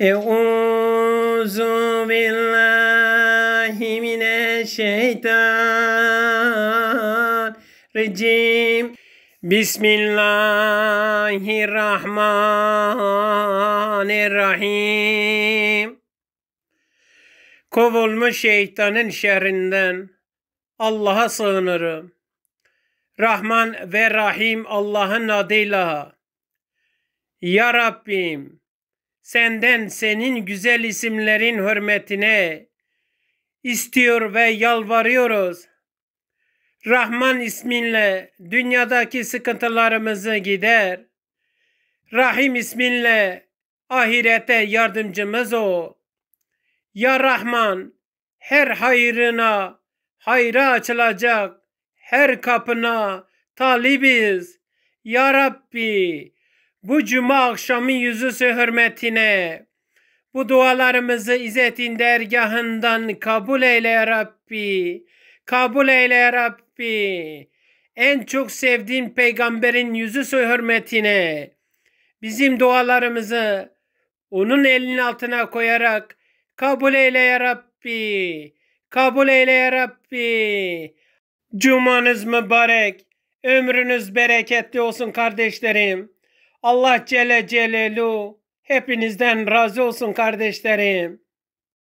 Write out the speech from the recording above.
Euzu billahi mineşşeytanirracim. Bismillahirrahmanirrahim. Kovulmuş şeytanın şerrinden Allah'a sığınırım. Rahman ve Rahim Allah'ın adıyla. Ya Rabbim senden senin güzel isimlerin hürmetine istiyor ve yalvarıyoruz. Rahman isminle dünyadaki sıkıntılarımızı gider. Rahim isminle ahirete yardımcımız ol. Ya Rahman her hayrına, hayra açılacak her kapına talibiz. Ya Rabbi bu cuma akşamı yüzüsü hürmetine bu dualarımızı İzzet'in dergahından kabul eyle ya Rabbi. Kabul eyle ya Rabbi. En çok sevdiğin peygamberin yüzüsü hürmetine bizim dualarımızı onun elinin altına koyarak kabul eyle ya Rabbi. Kabul eyle ya Rabbi. Cumanız mübarek. Ömrünüz bereketli olsun kardeşlerim. Allah Celle Celaluhu hepinizden razı olsun kardeşlerim.